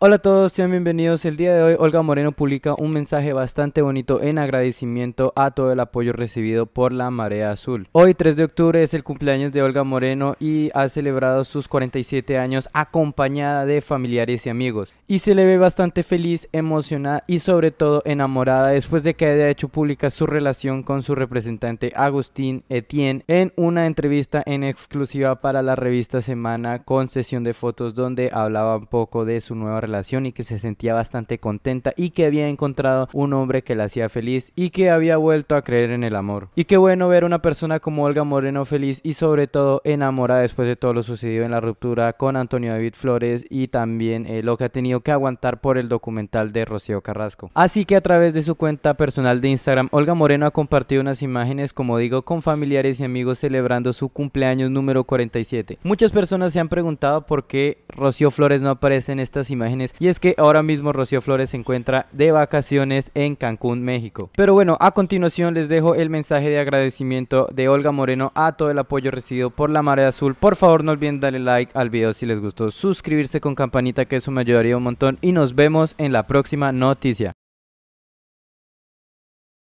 Hola a todos, sean bienvenidos. El día de hoy Olga Moreno publica un mensaje bastante bonito en agradecimiento a todo el apoyo recibido por la Marea Azul. Hoy 3 de octubre es el cumpleaños de Olga Moreno y ha celebrado sus 47 años acompañada de familiares y amigos. Y se le ve bastante feliz, emocionada y sobre todo enamorada después de que haya hecho pública su relación con su representante Agustín Etienne en una entrevista en exclusiva para la revista Semana con sesión de fotos donde hablaba un poco de su nueva relación relación y que se sentía bastante contenta y que había encontrado un hombre que la hacía feliz y que había vuelto a creer en el amor. Y qué bueno ver una persona como Olga Moreno feliz y sobre todo enamorada después de todo lo sucedido en la ruptura con Antonio David Flores y también eh, lo que ha tenido que aguantar por el documental de Rocío Carrasco. Así que a través de su cuenta personal de Instagram, Olga Moreno ha compartido unas imágenes, como digo, con familiares y amigos celebrando su cumpleaños número 47. Muchas personas se han preguntado por qué Rocío Flores no aparece en estas imágenes y es que ahora mismo Rocío Flores se encuentra de vacaciones en Cancún, México. Pero bueno, a continuación les dejo el mensaje de agradecimiento de Olga Moreno a todo el apoyo recibido por la Marea Azul. Por favor, no olviden darle like al video si les gustó, suscribirse con campanita que eso me ayudaría un montón y nos vemos en la próxima noticia.